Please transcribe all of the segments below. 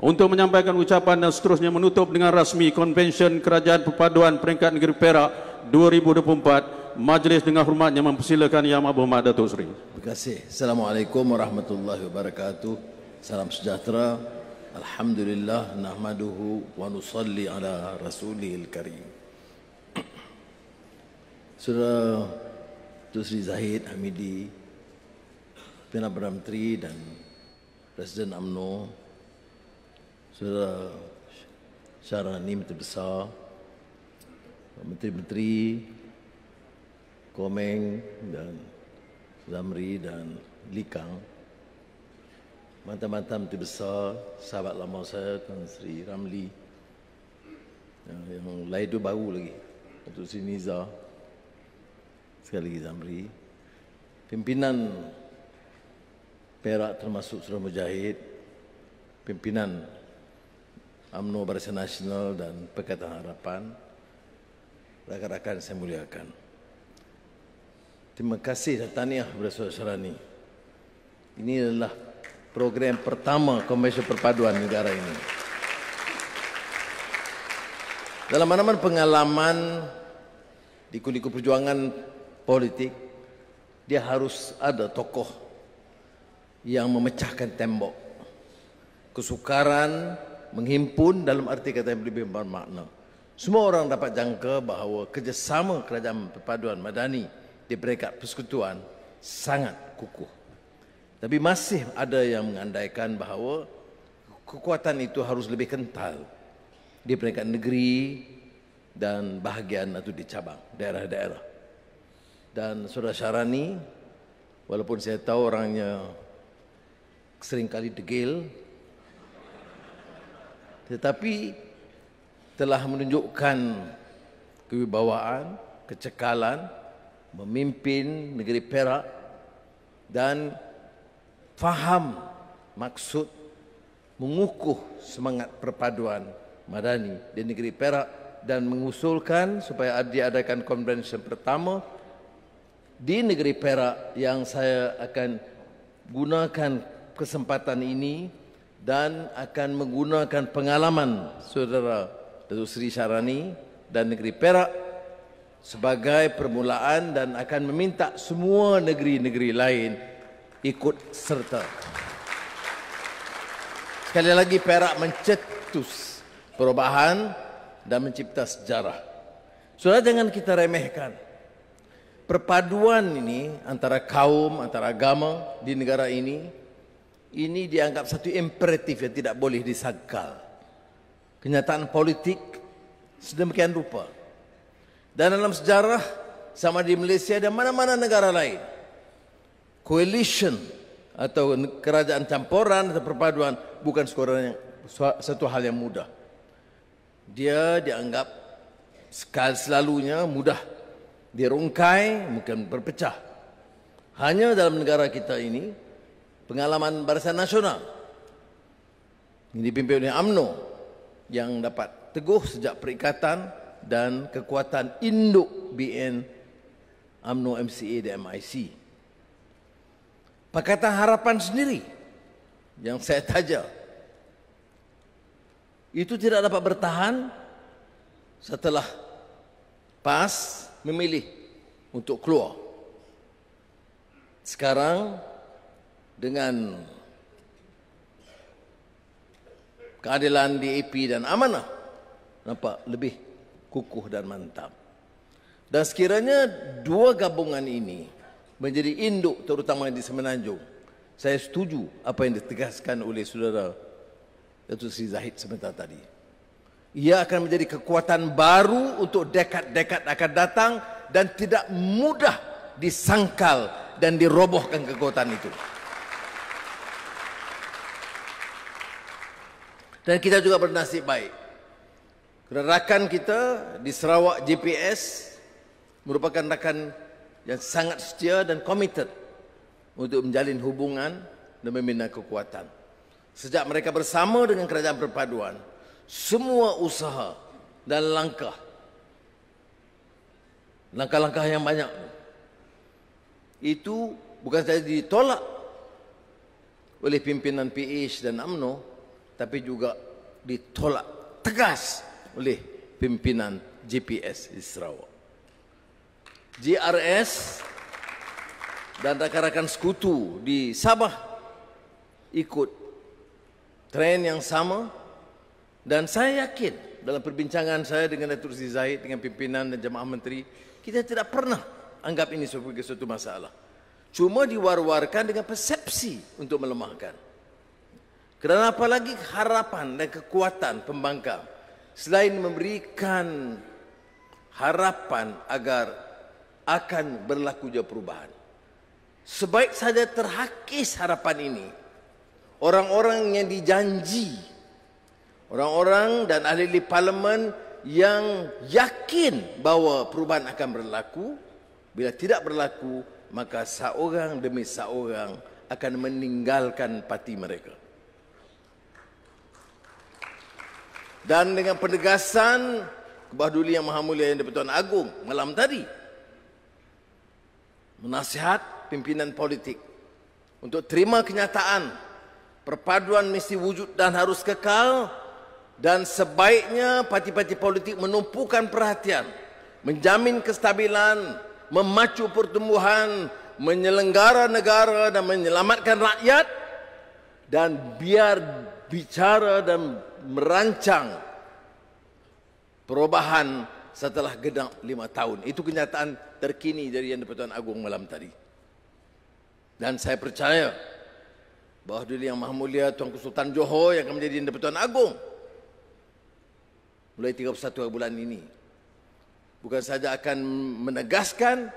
untuk menyampaikan ucapan dan seterusnya menutup dengan rasmi Konvensyen Kerajaan Perpaduan Peringkat Negeri Perak 2024 Majlis dengan hormatnya mempersilakan Yang Maha Berhormat Dato' Sri Terima kasih Assalamualaikum Warahmatullahi Wabarakatuh Salam sejahtera Alhamdulillah Nahmaduhu Wa nusalli ala Rasulil Karim Surah Dato' Sri Zahid Hamidi Pena Perdana Menteri dan Presiden UMNO Saudara Syara ni Menteri Besar Menteri-Menteri Komeng dan Zamri dan Likang Mantan-mantan Menteri Besar Sahabat lama saya Tuan Sri Ramli Yang lain tu baru lagi Untuk Sri Niza Sekali lagi Zamri Pimpinan Perak termasuk Surah Mujahid Pimpinan UMNO Barisan Nasional dan Pekatan Harapan rakan-rakan saya muliakan terima kasih dan taniah kepada saudara-saudara ini ini adalah program pertama konvensyen perpaduan negara ini dalam mana-mana pengalaman di kuliku perjuangan politik dia harus ada tokoh yang memecahkan tembok kesukaran kesukaran menghimpun dalam arti kata yang lebih bermakna. Semua orang dapat jangka bahawa kerjasama kerajaan perpaduan madani di peringkat persekutuan sangat kukuh. Tapi masih ada yang mengandaikan bahawa kekuatan itu harus lebih kental di peringkat negeri dan bahagian atau di cabang daerah-daerah. Dan Saudara Syarani, walaupun saya tahu orangnya seringkali degil, tetapi telah menunjukkan kewibawaan, kecekalan memimpin negeri Perak dan faham maksud mengukuh semangat perpaduan madani di negeri Perak dan mengusulkan supaya diadakan konvensi pertama di negeri Perak yang saya akan gunakan kesempatan ini dan akan menggunakan pengalaman saudara Datuk Seri Syarani dan negeri Perak sebagai permulaan dan akan meminta semua negeri-negeri lain ikut serta. Sekali lagi Perak mencetus perubahan dan mencipta sejarah. Saudara jangan kita remehkan perpaduan ini antara kaum, antara agama di negara ini ini dianggap satu imperatif yang tidak boleh disangkal. Kenyataan politik sedemikian rupa. Dan dalam sejarah sama di Malaysia dan mana-mana negara lain. Coalition atau kerajaan campuran atau perpaduan bukan yang, satu hal yang mudah. Dia dianggap sekali selalunya mudah dirungkai mungkin berpecah. Hanya dalam negara kita ini pengalaman barisan nasional yang dipimpin oleh AMNO yang dapat teguh sejak perikatan dan kekuatan induk BN AMNO MCA dan MIC. Pakatan Harapan sendiri yang saya taja itu tidak dapat bertahan setelah PAS memilih untuk keluar. Sekarang dengan keadilan di DAP dan amanah nampak lebih kukuh dan mantap. Dan sekiranya dua gabungan ini menjadi induk terutama di Semenanjung, saya setuju apa yang ditegaskan oleh saudara Datuk Sri Zahid sebentar tadi. Ia akan menjadi kekuatan baru untuk dekat-dekat akan datang dan tidak mudah disangkal dan dirobohkan kekuatan itu. Dan kita juga bernasib baik. Kerana rakan kita di Sarawak GPS merupakan rakan yang sangat setia dan komited untuk menjalin hubungan dan membina kekuatan. Sejak mereka bersama dengan kerajaan perpaduan, semua usaha dan langkah, langkah-langkah yang banyak itu bukan saja ditolak oleh pimpinan PH dan AMNO, tapi juga ditolak tegas oleh pimpinan GPS di Sarawak. GRS dan rakan-rakan sekutu di Sabah ikut tren yang sama dan saya yakin dalam perbincangan saya dengan Datuk Sri Zahid dengan pimpinan dan jemaah menteri kita tidak pernah anggap ini sebagai suatu masalah cuma diwar-warkan dengan persepsi untuk melemahkan kerana apa lagi harapan dan kekuatan pembangkang selain memberikan harapan agar akan berlaku juga perubahan. Sebaik saja terhakis harapan ini, orang-orang yang dijanji, orang-orang dan ahli-ahli parlimen yang yakin bahawa perubahan akan berlaku, bila tidak berlaku, maka seorang demi seorang akan meninggalkan parti mereka. dan dengan penegasan kebahduli yang maha mulia yang di Pertuan Agung malam tadi menasihat pimpinan politik untuk terima kenyataan perpaduan mesti wujud dan harus kekal dan sebaiknya parti-parti politik menumpukan perhatian menjamin kestabilan memacu pertumbuhan menyelenggara negara dan menyelamatkan rakyat dan biar bicara dan merancang perubahan setelah gedang lima tahun. Itu kenyataan terkini dari yang dipertuan Agung malam tadi. Dan saya percaya bahawa dulu yang maha mulia Tuan Sultan Johor yang akan menjadi yang dipertuan Agung. Mulai 31 bulan ini. Bukan saja akan menegaskan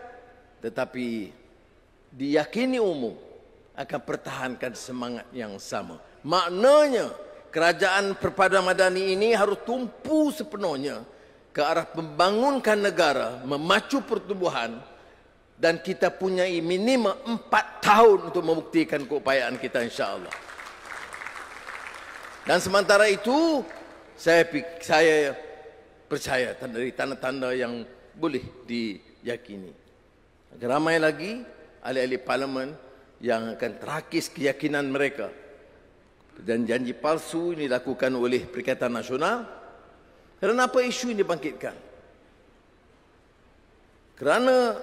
tetapi diyakini umum akan pertahankan semangat yang sama. Maknanya kerajaan perpaduan madani ini harus tumpu sepenuhnya ke arah membangunkan negara, memacu pertumbuhan dan kita punya minima empat tahun untuk membuktikan keupayaan kita insya Allah. Dan sementara itu, saya saya percaya dari tanda-tanda yang boleh diyakini. Ramai lagi ahli-ahli parlimen yang akan terakis keyakinan mereka. Dan janji palsu ini dilakukan oleh Perikatan Nasional. Kerana apa isu ini dibangkitkan? Kerana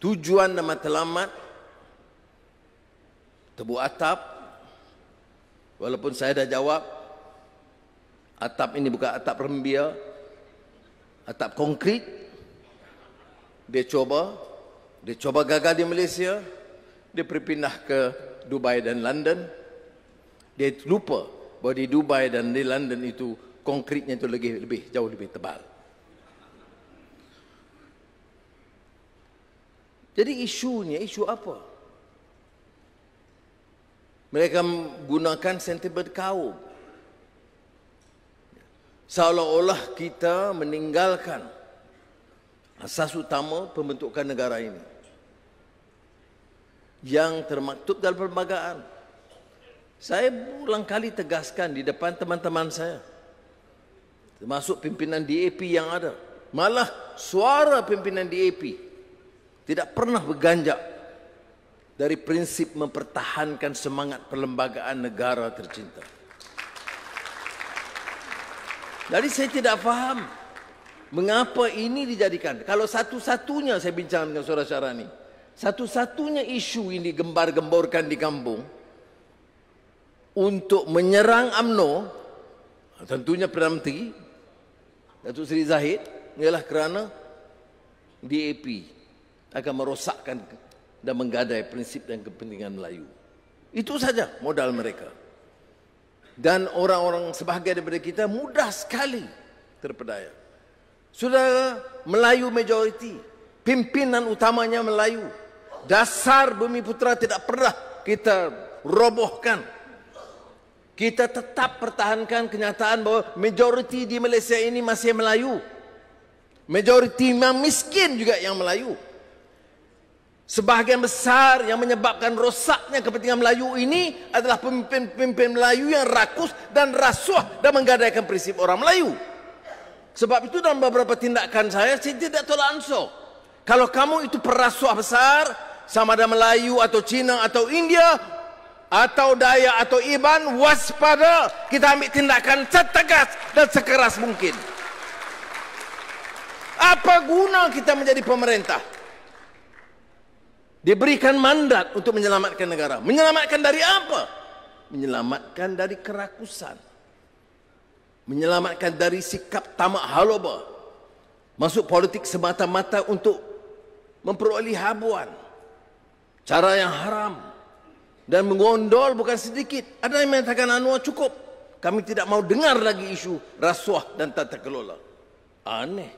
tujuan dan matlamat tebu atap walaupun saya dah jawab atap ini bukan atap rembia atap konkrit dia cuba dia cuba gagal di Malaysia, dia berpindah ke Dubai dan London. Dia lupa bahawa di Dubai dan di London itu konkritnya itu lebih lebih jauh lebih tebal. Jadi isunya isu apa? Mereka gunakan sentimen kaum. Seolah-olah kita meninggalkan asas utama pembentukan negara ini yang termaktub dalam perlembagaan. Saya ulang kali tegaskan di depan teman-teman saya termasuk pimpinan DAP yang ada. Malah suara pimpinan DAP tidak pernah berganjak dari prinsip mempertahankan semangat perlembagaan negara tercinta. Jadi saya tidak faham Mengapa ini dijadikan? Kalau satu-satunya saya bincang dengan saudara-saudara ini. Satu-satunya isu yang digembar-gemborkan di kampung. Untuk menyerang UMNO. Tentunya Perdana Menteri. Datuk Seri Zahid. Ialah kerana DAP akan merosakkan dan menggadai prinsip dan kepentingan Melayu. Itu saja modal mereka. Dan orang-orang sebahagian daripada kita mudah sekali terpedaya. Sudah Melayu majoriti. Pimpinan utamanya Melayu. Dasar Bumi Putera tidak pernah kita robohkan. Kita tetap pertahankan kenyataan bahawa majoriti di Malaysia ini masih Melayu. Majoriti yang miskin juga yang Melayu. Sebahagian besar yang menyebabkan rosaknya kepentingan Melayu ini adalah pemimpin-pemimpin Melayu yang rakus dan rasuah dan menggadaikan prinsip orang Melayu. Sebab itu dalam beberapa tindakan saya, saya tidak tolak ansur. Kalau kamu itu perasuah besar, sama ada Melayu atau Cina atau India, atau Daya atau Iban, waspada kita ambil tindakan setegas dan sekeras mungkin. Apa guna kita menjadi pemerintah? Diberikan mandat untuk menyelamatkan negara. Menyelamatkan dari apa? Menyelamatkan dari kerakusan menyelamatkan dari sikap tamak haloba masuk politik semata-mata untuk memperoleh habuan cara yang haram dan mengondol bukan sedikit ada yang menyatakan Anwar cukup kami tidak mau dengar lagi isu rasuah dan tata kelola aneh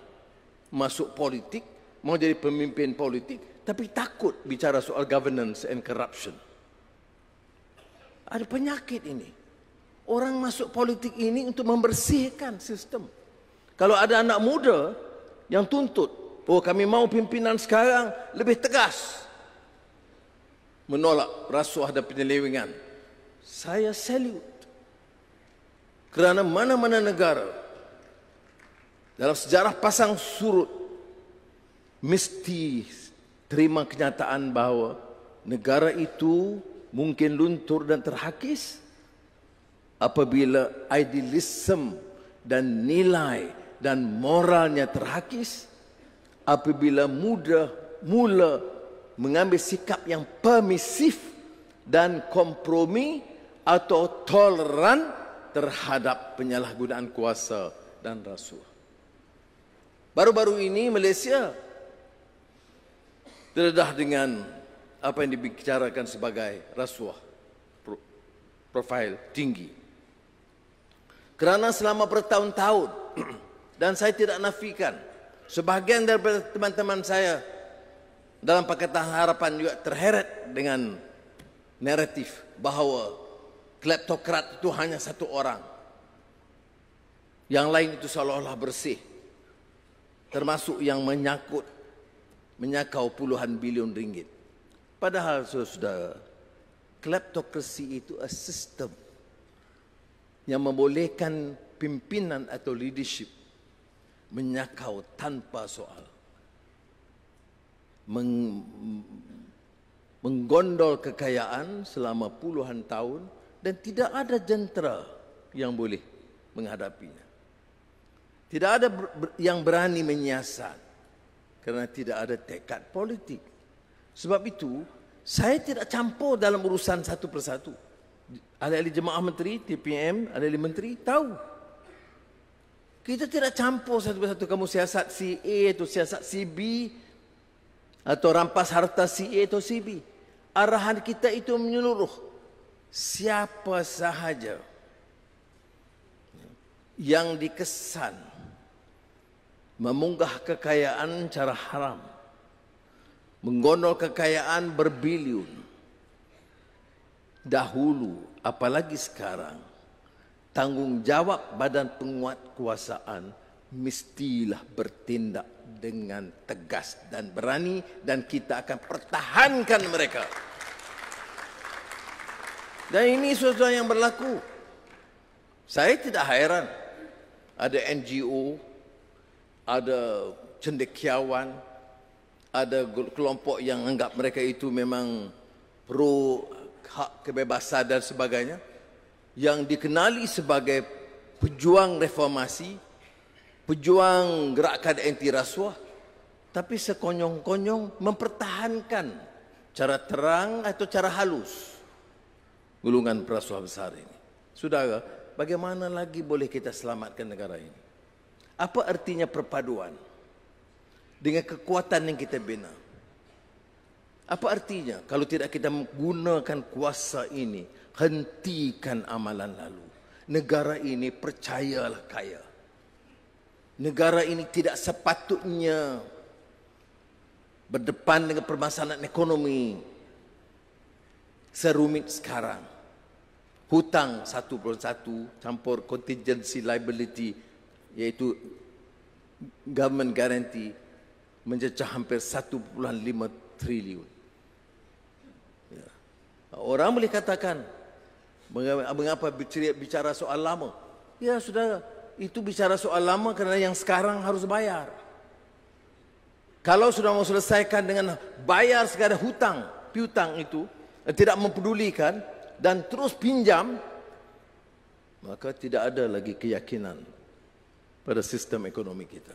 masuk politik mau jadi pemimpin politik tapi takut bicara soal governance and corruption ada penyakit ini Orang masuk politik ini untuk membersihkan sistem. Kalau ada anak muda yang tuntut, oh kami mahu pimpinan sekarang lebih tegas menolak rasuah dan penyelewengan. Saya salut Kerana mana-mana negara dalam sejarah pasang surut mesti terima kenyataan bahawa negara itu mungkin luntur dan terhakis apabila idealism dan nilai dan moralnya terhakis apabila muda mula mengambil sikap yang permisif dan kompromi atau toleran terhadap penyalahgunaan kuasa dan rasuah. Baru-baru ini Malaysia terdedah dengan apa yang dibicarakan sebagai rasuah profil tinggi. Kerana selama bertahun-tahun dan saya tidak nafikan sebahagian daripada teman-teman saya dalam Pakatan Harapan juga terheret dengan naratif bahawa kleptokrat itu hanya satu orang. Yang lain itu seolah-olah bersih. Termasuk yang menyakut, menyakau puluhan bilion ringgit. Padahal sudah kleptokrasi itu a system yang membolehkan pimpinan atau leadership menyakau tanpa soal. Meng, menggondol kekayaan selama puluhan tahun dan tidak ada jentera yang boleh menghadapinya. Tidak ada yang berani menyiasat kerana tidak ada tekad politik. Sebab itu, saya tidak campur dalam urusan satu persatu. Ada ahli jemaah menteri, TPM, ada ahli menteri tahu. Kita tidak campur satu persatu kamu siasat si A atau siasat si B atau rampas harta si A atau si B. Arahan kita itu menyeluruh. Siapa sahaja yang dikesan memunggah kekayaan cara haram, menggonol kekayaan berbilion, dahulu apalagi sekarang tanggungjawab badan penguat kuasaan mestilah bertindak dengan tegas dan berani dan kita akan pertahankan mereka dan ini sesuatu yang berlaku saya tidak hairan ada NGO ada cendekiawan ada kelompok yang anggap mereka itu memang pro hak kebebasan dan sebagainya yang dikenali sebagai pejuang reformasi, pejuang gerakan anti rasuah tapi sekonyong-konyong mempertahankan cara terang atau cara halus gulungan perasuah besar ini. Saudara, bagaimana lagi boleh kita selamatkan negara ini? Apa artinya perpaduan dengan kekuatan yang kita bina? Apa artinya kalau tidak kita menggunakan kuasa ini, hentikan amalan lalu. Negara ini percayalah kaya. Negara ini tidak sepatutnya berdepan dengan permasalahan ekonomi serumit sekarang. Hutang satu satu campur contingency liability iaitu government guarantee mencecah hampir 1.5 triliun. Ya. Orang boleh katakan mengapa bicara soal lama? Ya sudah itu bicara soal lama kerana yang sekarang harus bayar. Kalau sudah mau selesaikan dengan bayar segala hutang, piutang itu eh, tidak mempedulikan dan terus pinjam maka tidak ada lagi keyakinan pada sistem ekonomi kita.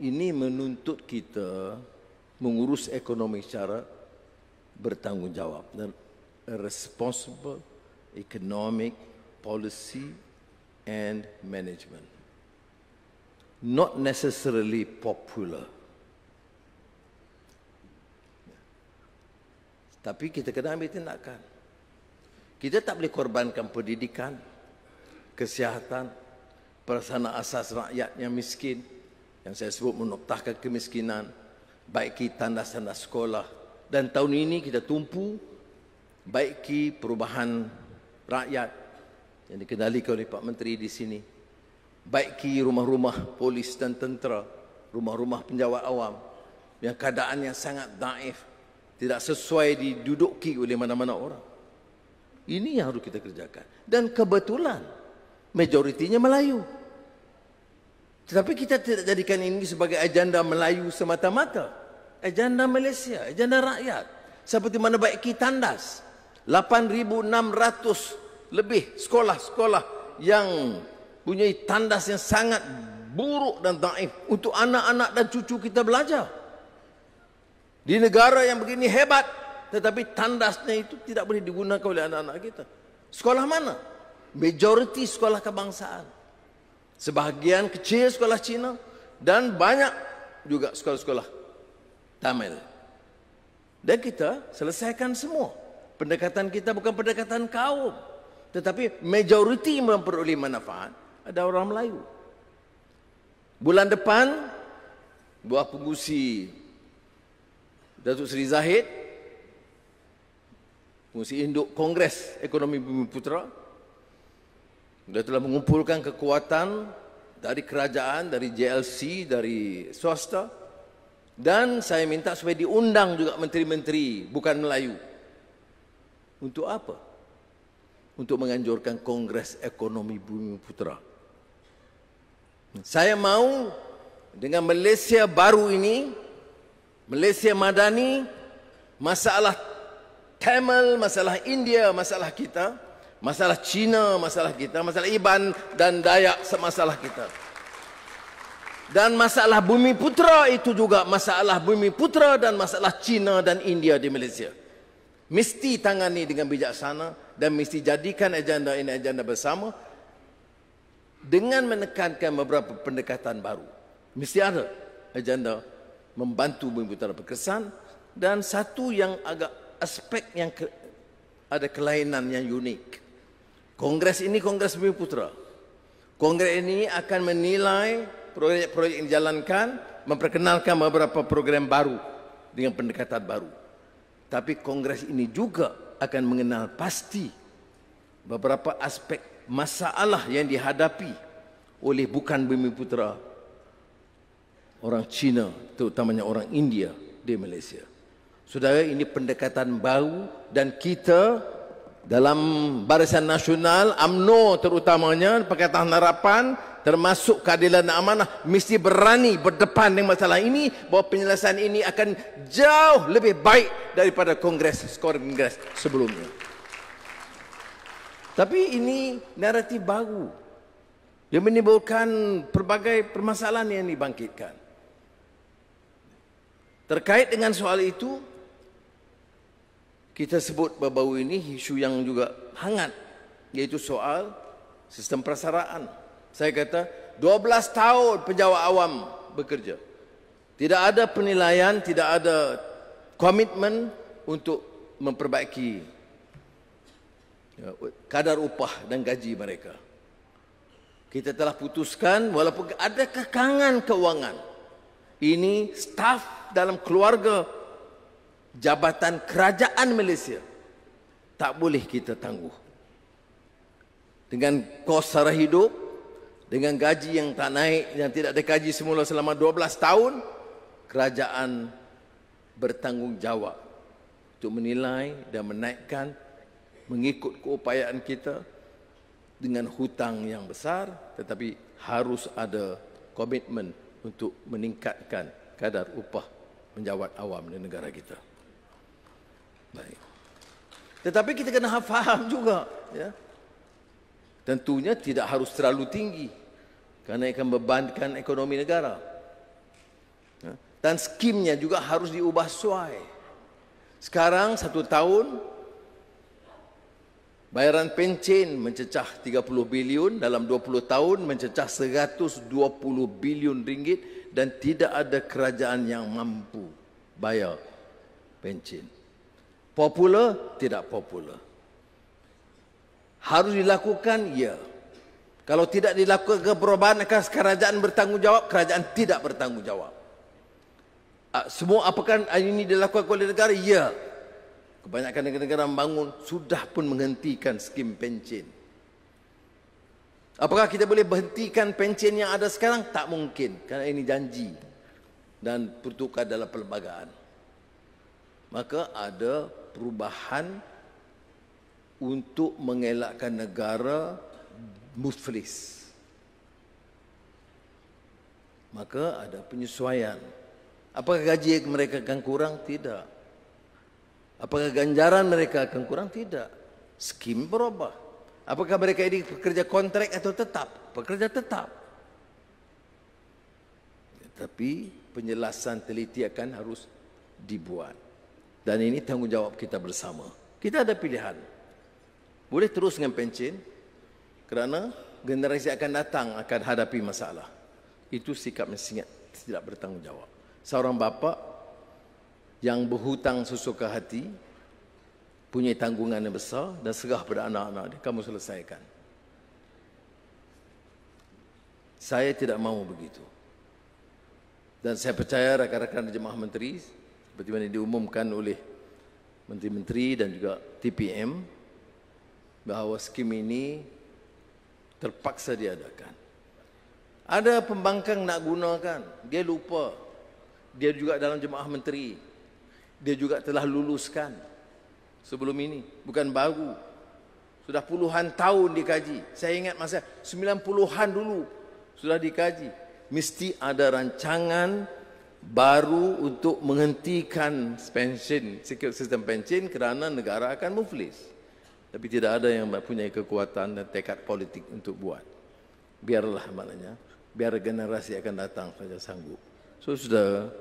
Ini menuntut kita mengurus ekonomi secara bertanggungjawab dan responsible economic policy and management not necessarily popular tapi kita kena ambil tindakan kita tak boleh korbankan pendidikan kesihatan perasaan asas rakyat yang miskin yang saya sebut menoktahkan kemiskinan baiki tandas-tandas sekolah dan tahun ini kita tumpu baiki perubahan rakyat yang dikendalikan oleh Pak Menteri di sini baiki rumah-rumah polis dan tentera rumah-rumah penjawat awam yang keadaannya sangat daif tidak sesuai diduduki oleh mana-mana orang ini yang harus kita kerjakan dan kebetulan majoritinya Melayu tetapi kita tidak jadikan ini sebagai agenda Melayu semata-mata agenda Malaysia, agenda rakyat. Seperti mana baik kita tandas. 8,600 lebih sekolah-sekolah yang punya tandas yang sangat buruk dan daif untuk anak-anak dan cucu kita belajar. Di negara yang begini hebat tetapi tandasnya itu tidak boleh digunakan oleh anak-anak kita. Sekolah mana? Majoriti sekolah kebangsaan. Sebahagian kecil sekolah Cina dan banyak juga sekolah-sekolah Tamil. Dan kita selesaikan semua. Pendekatan kita bukan pendekatan kaum. Tetapi majoriti memperoleh manfaat ada orang Melayu. Bulan depan, buah pengusi Datuk Seri Zahid, pengusi induk Kongres Ekonomi Bumi Putera, dia telah mengumpulkan kekuatan dari kerajaan, dari JLC, dari swasta, dan saya minta supaya diundang juga menteri-menteri bukan Melayu. Untuk apa? Untuk menganjurkan Kongres Ekonomi Bumi Putera. Saya mahu dengan Malaysia baru ini, Malaysia Madani, masalah Tamil, masalah India, masalah kita, masalah China, masalah kita, masalah Iban dan Dayak, masalah Masalah kita dan masalah bumi putera itu juga masalah bumi putera dan masalah China dan India di Malaysia. Mesti tangani dengan bijaksana dan mesti jadikan agenda ini agenda bersama dengan menekankan beberapa pendekatan baru. Mesti ada agenda membantu bumi putera berkesan dan satu yang agak aspek yang ke, ada kelainan yang unik. Kongres ini Kongres Bumi Putera. Kongres ini akan menilai proyek-proyek yang dijalankan memperkenalkan beberapa program baru dengan pendekatan baru. Tapi kongres ini juga akan mengenal pasti beberapa aspek masalah yang dihadapi oleh bukan bumi putera orang Cina terutamanya orang India di Malaysia. Saudara ini pendekatan baru dan kita dalam Barisan Nasional, AMNO terutamanya, Pakatan Harapan, termasuk keadilan dan amanah mesti berani berdepan dengan masalah ini bahawa penyelesaian ini akan jauh lebih baik daripada kongres skor kongres sebelumnya tapi ini naratif baru yang menimbulkan pelbagai permasalahan yang dibangkitkan terkait dengan soal itu kita sebut baru ini isu yang juga hangat iaitu soal sistem persaraan saya kata 12 tahun pejabat awam bekerja. Tidak ada penilaian, tidak ada komitmen untuk memperbaiki ya, kadar upah dan gaji mereka. Kita telah putuskan walaupun ada kekangan kewangan. Ini staf dalam keluarga jabatan kerajaan Malaysia. Tak boleh kita tangguh. Dengan kos sara hidup, dengan gaji yang tak naik yang tidak dikaji semula selama 12 tahun kerajaan bertanggungjawab untuk menilai dan menaikkan mengikut keupayaan kita dengan hutang yang besar tetapi harus ada komitmen untuk meningkatkan kadar upah menjawat awam di negara kita. Baik. Tetapi kita kena faham juga ya. Tentunya tidak harus terlalu tinggi kerana ia akan bebankan ekonomi negara. Ha? Dan skimnya juga harus diubah suai. Sekarang satu tahun, bayaran pencen mencecah 30 bilion, dalam 20 tahun mencecah 120 bilion ringgit dan tidak ada kerajaan yang mampu bayar pencen. Popular, tidak popular. Harus dilakukan, ya. Yeah. Kalau tidak dilakukan perubahan, maka kerajaan bertanggungjawab? Kerajaan tidak bertanggungjawab. Ah, semua apakah ini dilakukan oleh negara? Ya. Kebanyakan negara-negara membangun sudah pun menghentikan skim pencen. Apakah kita boleh berhentikan pencen yang ada sekarang? Tak mungkin. Karena ini janji dan pertukar dalam perlembagaan. Maka ada perubahan untuk mengelakkan negara muflis. Maka ada penyesuaian. Apakah gaji mereka akan kurang? Tidak. Apakah ganjaran mereka akan kurang? Tidak. Skim berubah. Apakah mereka ini pekerja kontrak atau tetap? Pekerja tetap. Tetapi penjelasan teliti akan harus dibuat. Dan ini tanggungjawab kita bersama. Kita ada pilihan. Boleh terus dengan pencen, kerana generasi akan datang akan hadapi masalah. Itu sikap yang tidak bertanggungjawab. Seorang bapa yang berhutang sesuka hati punya tanggungan yang besar dan serah pada anak-anak dia kamu selesaikan. Saya tidak mahu begitu. Dan saya percaya rakan-rakan jemaah menteri seperti mana diumumkan oleh menteri-menteri dan juga TPM bahawa skim ini terpaksa diadakan. Ada pembangkang nak gunakan, dia lupa. Dia juga dalam jemaah menteri. Dia juga telah luluskan sebelum ini, bukan baru. Sudah puluhan tahun dikaji. Saya ingat masa sembilan puluhan dulu sudah dikaji. Mesti ada rancangan baru untuk menghentikan pension, sistem pension kerana negara akan muflis tapi tidak ada yang mempunyai kekuatan dan tekad politik untuk buat. Biarlah maknanya, biar generasi akan datang saja sanggup. So sudah,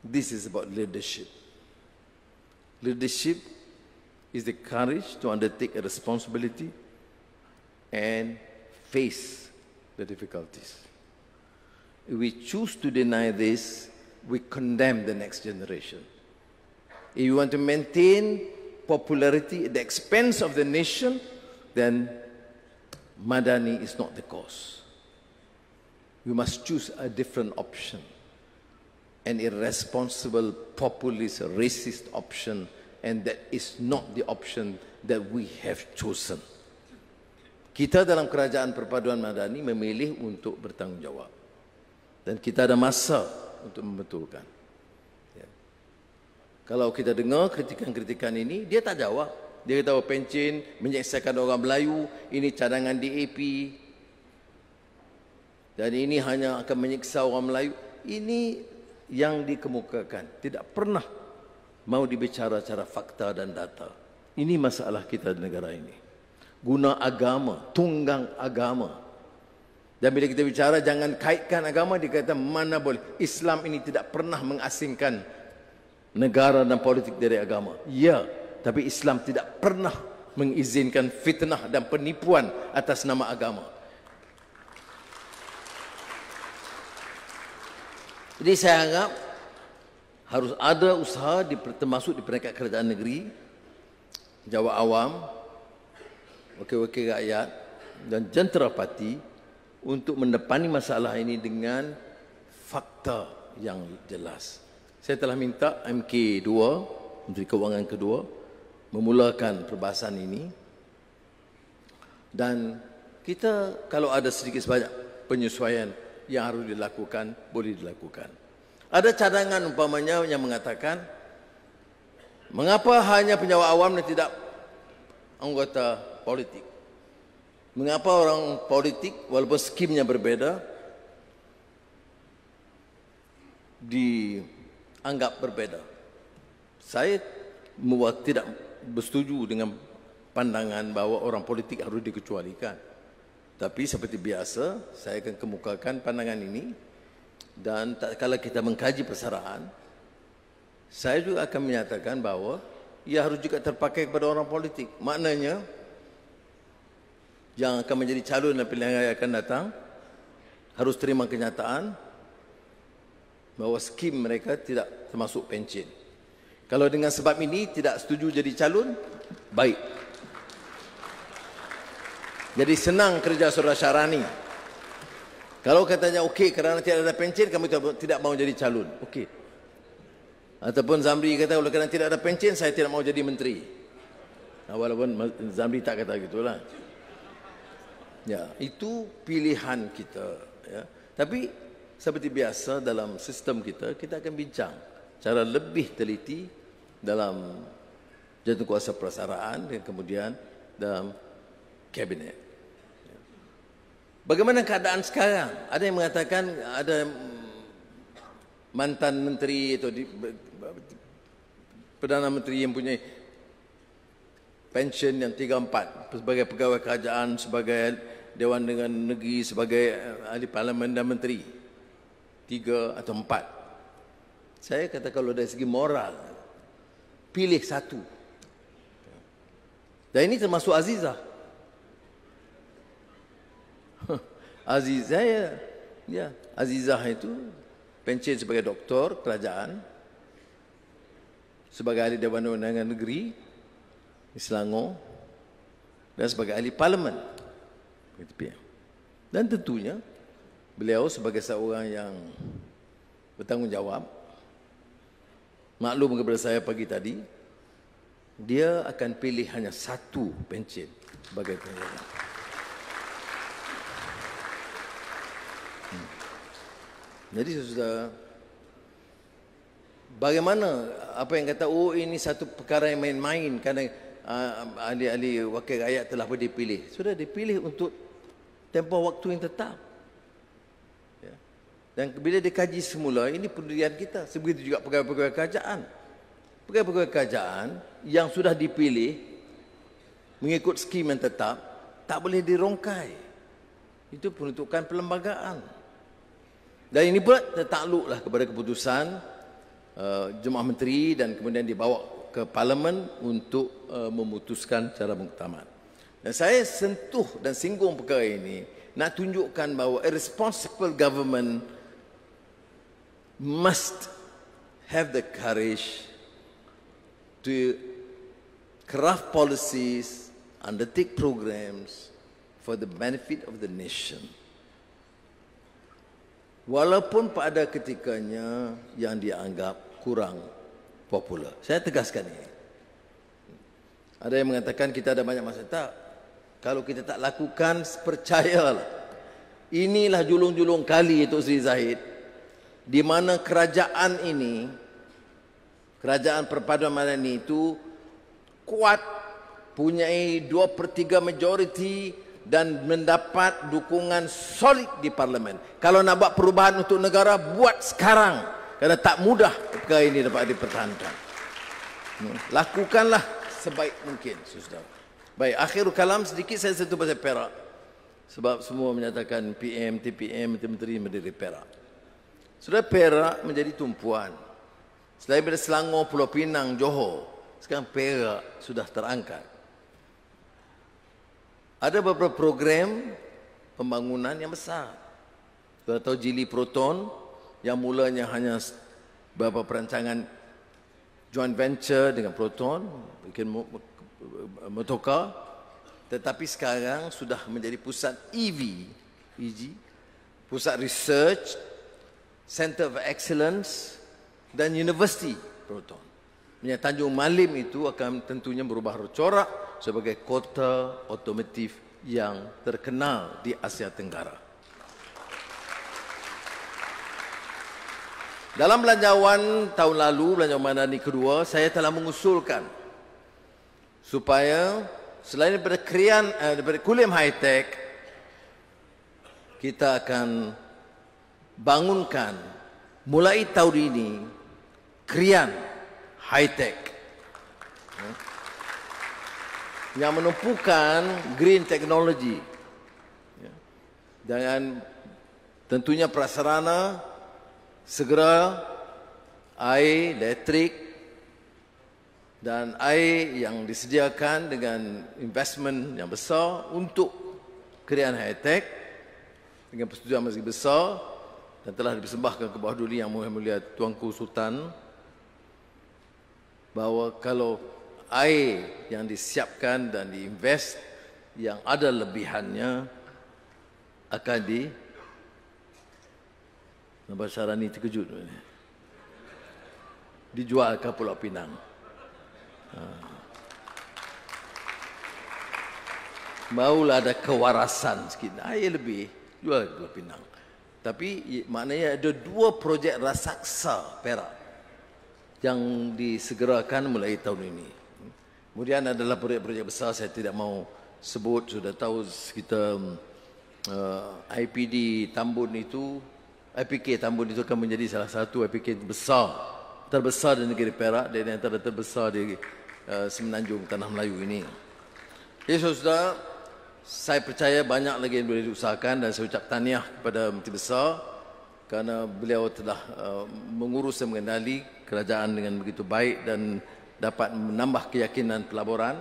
this is about leadership. Leadership is the courage to undertake a responsibility and face the difficulties. If we choose to deny this, we condemn the next generation. If you want to maintain popularity at the expense of the nation, then Madani is not the cause. We must choose a different option, an irresponsible, populist, racist option, and that is not the option that we have chosen. Kita dalam kerajaan perpaduan Madani memilih untuk bertanggungjawab. Dan kita ada masa untuk membetulkan. Kalau kita dengar kritikan-kritikan ini, dia tak jawab. Dia kata apa oh, pencin, menyeksakan orang Melayu, ini cadangan DAP. Dan ini hanya akan menyiksa orang Melayu. Ini yang dikemukakan. Tidak pernah mau dibicara secara fakta dan data. Ini masalah kita di negara ini. Guna agama, tunggang agama. Dan bila kita bicara jangan kaitkan agama, dia kata mana boleh. Islam ini tidak pernah mengasingkan negara dan politik dari agama. Ya, tapi Islam tidak pernah mengizinkan fitnah dan penipuan atas nama agama. Jadi saya anggap harus ada usaha di, termasuk di peringkat kerajaan negeri, jawab awam, wakil-wakil rakyat dan jentera parti untuk mendepani masalah ini dengan fakta yang jelas saya telah minta MK2, Menteri Kewangan Kedua, memulakan perbahasan ini. Dan kita kalau ada sedikit sebanyak penyesuaian yang harus dilakukan, boleh dilakukan. Ada cadangan umpamanya yang mengatakan, mengapa hanya penyawa awam dan tidak anggota politik? Mengapa orang politik walaupun skimnya berbeda di anggap berbeza. Saya membuat tidak bersetuju dengan pandangan bahawa orang politik harus dikecualikan. Tapi seperti biasa, saya akan kemukakan pandangan ini dan tak kala kita mengkaji persaraan, saya juga akan menyatakan bahawa ia harus juga terpakai kepada orang politik. Maknanya, yang akan menjadi calon dan pilihan yang akan datang harus terima kenyataan bahawa skim mereka tidak termasuk pencen. Kalau dengan sebab ini tidak setuju jadi calon, baik. Jadi senang kerja saudara Syarani. Kalau katanya okey kerana tidak ada pencen, kami tidak mau jadi calon. Okey. Ataupun Zamri kata, oleh kerana tidak ada pencen, saya tidak mau jadi menteri. walaupun Zamri tak kata gitulah. Ya, itu pilihan kita. Ya. Tapi seperti biasa dalam sistem kita, kita akan bincang cara lebih teliti dalam jantung kuasa perasaraan dan kemudian dalam kabinet. Bagaimana keadaan sekarang? Ada yang mengatakan ada mantan menteri atau di, Perdana Menteri yang punya pension yang tiga empat sebagai pegawai kerajaan, sebagai Dewan dengan Negeri, sebagai eh, ahli parlimen dan menteri tiga atau empat. Saya kata kalau dari segi moral, pilih satu. Dan ini termasuk Azizah. Azizah, ya. ya. Azizah itu pencet sebagai doktor kerajaan. Sebagai ahli Dewan Undangan Negeri di Selangor. Dan sebagai ahli parlimen. Dan tentunya beliau sebagai seorang yang bertanggungjawab maklum kepada saya pagi tadi dia akan pilih hanya satu pencen sebagai penjaga. Hmm. Jadi sudah bagaimana apa yang kata oh ini satu perkara yang main-main kerana ah, ahli-ahli uh, wakil rakyat telah pun dipilih. Sudah dipilih untuk tempoh waktu yang tetap. Dan bila dia kaji semula, ini pendirian kita. Sebegitu juga pegawai-pegawai kerajaan. Pegawai-pegawai kerajaan yang sudah dipilih mengikut skim yang tetap, tak boleh dirongkai. Itu penutupan perlembagaan. Dan ini pula tertakluklah kepada keputusan uh, Jemaah Menteri dan kemudian dibawa ke Parlimen untuk uh, memutuskan cara muktamad. Dan saya sentuh dan singgung perkara ini nak tunjukkan bahawa a responsible government must have the courage to craft policies, undertake programs for the benefit of the nation. Walaupun pada ketikanya yang dianggap kurang popular. Saya tegaskan ini. Ada yang mengatakan kita ada banyak masa. Tak. Kalau kita tak lakukan, percayalah. Inilah julung-julung kali Tok Sri Zahid di mana kerajaan ini kerajaan perpaduan Malaysia ini itu kuat punyai 2/3 majoriti dan mendapat dukungan solid di parlimen. Kalau nak buat perubahan untuk negara buat sekarang kerana tak mudah perkara ini dapat dipertahankan. Hmm, lakukanlah sebaik mungkin Saudara. Baik, akhir kalam sedikit saya sentuh pasal Perak. Sebab semua menyatakan PM, TPM, Menteri Menteri Perak. Sudah Perak menjadi tumpuan. Selain dari Selangor, Pulau Pinang, Johor, sekarang Perak sudah terangkat. Ada beberapa program pembangunan yang besar. Kita tahu Jili Proton yang mulanya hanya beberapa perancangan joint venture dengan Proton, bikin motorcar. Tetapi sekarang sudah menjadi pusat EV, EG, pusat research Center of Excellence dan University Proton. Punya Tanjung Malim itu akan tentunya berubah corak sebagai kota otomotif yang terkenal di Asia Tenggara. Dalam belanjawan tahun lalu, belanjawan mandani kedua, saya telah mengusulkan supaya selain daripada, krian, eh, daripada kulim high tech, kita akan bangunkan mulai tahun ini krian high tech yang menumpukan green technology dengan tentunya prasarana segera air elektrik dan air yang disediakan dengan investment yang besar untuk kerjaan high tech dengan persetujuan masih besar dan telah dipersembahkan kepada dunia yang mulia Tuanku Sultan bahawa kalau air yang disiapkan dan diinvest yang ada lebihannya akan di nombor syarah ini terkejut dijual ke Pulau Pinang ha. Baulah ada kewarasan sikit. Air lebih, jual ke Pulau Pinang. Tapi maknanya ada dua projek rasaksa Perak yang disegerakan mulai tahun ini. Kemudian adalah projek-projek besar saya tidak mahu sebut sudah tahu kita uh, mm, eh, IPD Tambun itu IPK Tambun itu akan menjadi salah satu IPK besar terbesar di negeri Perak dan yang terbesar di uh, semenanjung tanah Melayu ini. Ya saudara, saya percaya banyak lagi yang boleh diusahakan dan saya ucap tahniah kepada Menteri Besar kerana beliau telah uh, mengurus dan mengendali kerajaan dengan begitu baik dan dapat menambah keyakinan pelaburan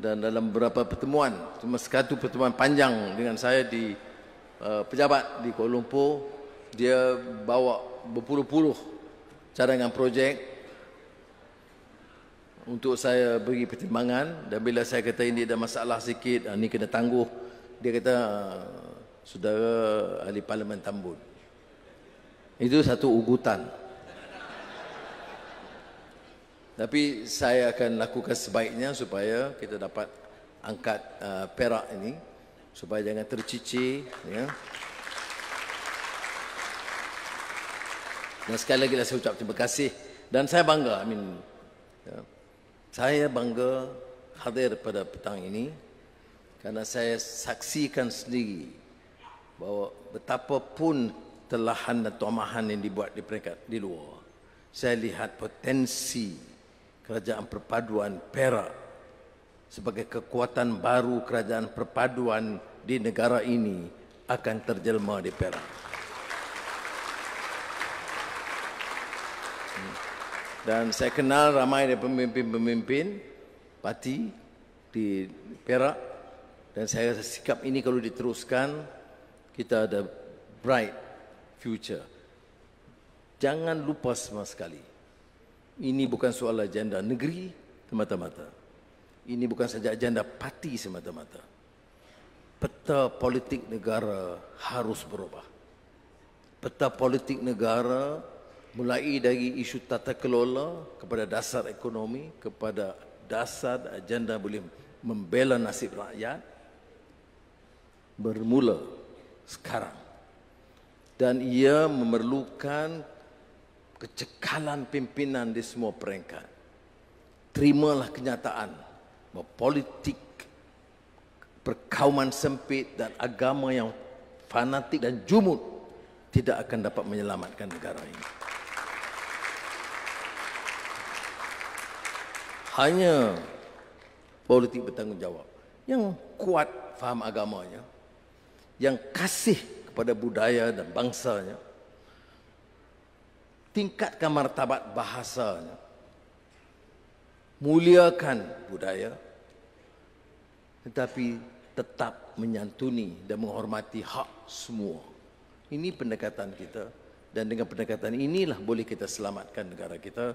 dan dalam beberapa pertemuan cuma sekatu pertemuan panjang dengan saya di uh, pejabat di Kuala Lumpur dia bawa berpuluh-puluh cadangan projek untuk saya beri pertimbangan dan bila saya kata ini ada masalah sikit ini ah, kena tangguh dia kata ah, saudara ahli parlimen tambun itu satu ugutan tapi saya akan lakukan sebaiknya supaya kita dapat angkat uh, perak ini supaya jangan tercicir ya. dan sekali lagi lah saya ucap terima kasih dan saya bangga I mean, ya. Saya bangga hadir pada petang ini kerana saya saksikan sendiri bahawa betapa pun telahan dan tomahan yang dibuat di peringkat di luar. Saya lihat potensi kerajaan perpaduan Perak sebagai kekuatan baru kerajaan perpaduan di negara ini akan terjelma di Perak. dan saya kenal ramai dari pemimpin-pemimpin parti di Perak dan saya rasa sikap ini kalau diteruskan kita ada bright future. Jangan lupa sama sekali. Ini bukan soal agenda negeri semata-mata. Ini bukan saja agenda parti semata-mata. Peta politik negara harus berubah. Peta politik negara mulai dari isu tata kelola kepada dasar ekonomi kepada dasar agenda boleh membela nasib rakyat bermula sekarang dan ia memerlukan kecekalan pimpinan di semua peringkat terimalah kenyataan bahawa politik perkauman sempit dan agama yang fanatik dan jumud tidak akan dapat menyelamatkan negara ini hanya politik bertanggungjawab yang kuat faham agamanya yang kasih kepada budaya dan bangsanya tingkatkan martabat bahasanya muliakan budaya tetapi tetap menyantuni dan menghormati hak semua ini pendekatan kita dan dengan pendekatan inilah boleh kita selamatkan negara kita